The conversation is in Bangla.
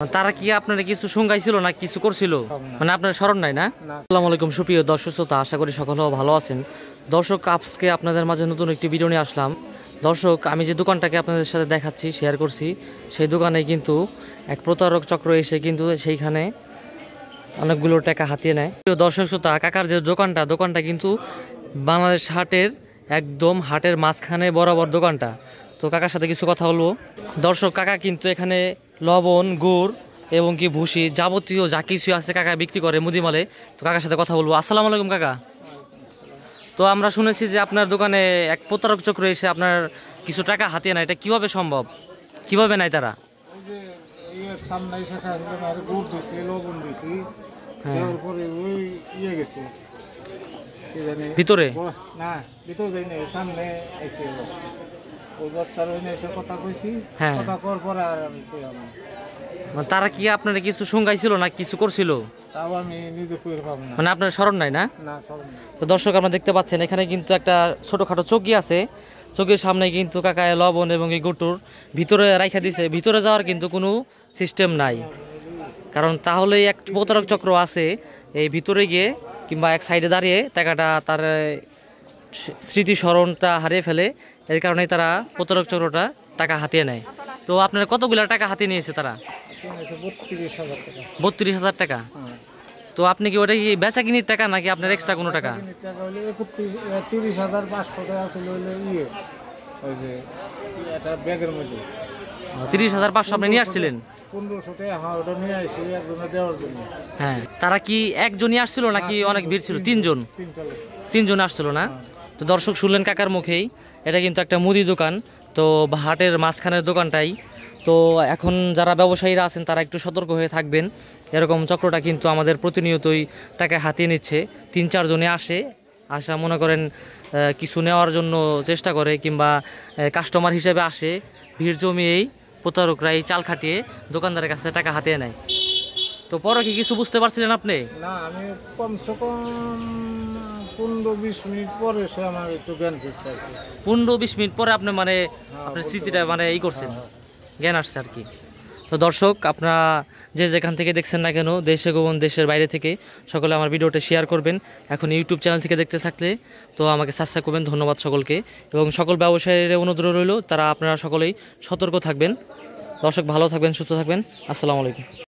মানে তারা কি আপনারা কিছু সংজ্ঞায় ছিল না কিছু করছিল মানে আপনার স্মরণ নাই না আসসালামু আলাইকুম সুপ্রিয় দর্শক শ্রোতা আশা করি সকলেও ভালো আছেন দর্শক আপসকে আপনাদের মাঝে নতুন একটি ভিডিও নিয়ে আসলাম দর্শক আমি যে দোকানটাকে আপনাদের সাথে দেখাচ্ছি শেয়ার করছি সেই দোকানে কিন্তু এক প্রতারক চক্র এসে কিন্তু সেইখানে অনেকগুলো টাকা হাতিয়ে নেয় দর্শক শ্রোতা কাকার যে দোকানটা দোকানটা কিন্তু বাংলাদেশ হাটের একদম হাটের মাঝখানে বরাবর দোকানটা তো কাকার সাথে কিছু কথা বলবো দর্শক কাকা কিন্তু এখানে লবণ গুড় এবং কি ভুসি যাবতীয় যা কিছু আছে কাকা বিক্রি করে মুদিমালে তো কাকার সাথে কথা বলবো আসসালাম আলাইকুম কাকা তো আমরা শুনেছি যে আপনার দোকানে এক প্রতারক চক্র এসে আপনার কিছু টাকা হাতিয়ে নেয় এটা কীভাবে সম্ভব কিভাবে নেয় তারা হ্যাঁ। ইয়ে ভিতরে না ভিতরে হ্যাঁ। মানে তারা কি আপনার কিছু শঙ্কাইছিল না কিছু করছিল মানে আপনার স্মরণ নাই না তো দর্শক আপনারা দেখতে পাচ্ছেন এখানে কিন্তু একটা ছোটখাটো চৌকি আছে চোখের সামনে কিন্তু কাকায় লবণ এবং এই গটুর ভিতরে রাইখা দিছে ভিতরে যাওয়ার কিন্তু কোনো সিস্টেম নাই কারণ তাহলে এক প্রতারক চক্র আছে এই ভিতরে গিয়ে কিংবা এক সাইডে দাঁড়িয়ে টাকাটা তার স্মৃতিস্মরণটা হারিয়ে ফেলে এর কারণে তারা প্রতারক চক্রটা টাকা হাতিয়ে নেয় তো আপনার কতগুলো টাকা হাতিয়ে নিয়েছে তারা বত্রিশ হাজার টাকা তো আপনি কি ওটা কি বেচা কিনির টাকা নাকি আপনার এক্সট্রা কোনো টাকা তিরিশ হাজার পাঁচশো টাকা ইয়ে তিরিশ হাজার পাঁচশো আপনি নিয়ে আসছিলেন হ্যাঁ তারা কি একজনই আসছিল নাকি অনেক ভিড় ছিল তিনজন তিনজন আসছিল না তো দর্শক শুনলেন কাকার মুখেই এটা কিন্তু একটা মুদি দোকান তো হাটের মাঝখানের দোকানটাই তো এখন যারা ব্যবসায়ীরা আছেন তারা একটু সতর্ক হয়ে থাকবেন এরকম চক্রটা কিন্তু আমাদের প্রতিনিয়তই টাকা হাতিয়ে নিচ্ছে তিন চারজনে আসে আসা মনে করেন কিছু নেওয়ার জন্য চেষ্টা করে কিংবা কাস্টমার হিসেবে আসে ভিড় জমিয়েই প্রতারকরা এই চাল খাটিয়ে দোকানদারের কাছে টাকা হাতিয়ে নেয় তো পরে কি কিছু বুঝতে পারছিলেন আপনি না আমি কমসে কম পনেরো বিশ মিনিট পরে সে আমার একটু জ্ঞান ফিরছে আর কি পনেরো বিশ মিনিট পরে আপনি মানে হ্যাঁ, আপনার স্মৃতিটা মানে এই করছেন হ্যাঁ, হ্যাঁ। জ্ঞান আসছে আর কি তো দর্শক আপনারা যে যেখান থেকে দেখছেন না কেন দেশে গোবন দেশের বাইরে থেকে সকলে আমার ভিডিওটা শেয়ার করবেন এখন ইউটিউব চ্যানেল থেকে দেখতে থাকলে তো আমাকে সাবস্ক্রাইব করবেন ধন্যবাদ সকলকে এবং সকল ব্যবসায়ীর অনুরোধ রইল তারা আপনারা সকলেই সতর্ক থাকবেন দর্শক ভালো থাকবেন সুস্থ থাকবেন আসসালামু আলাইকুম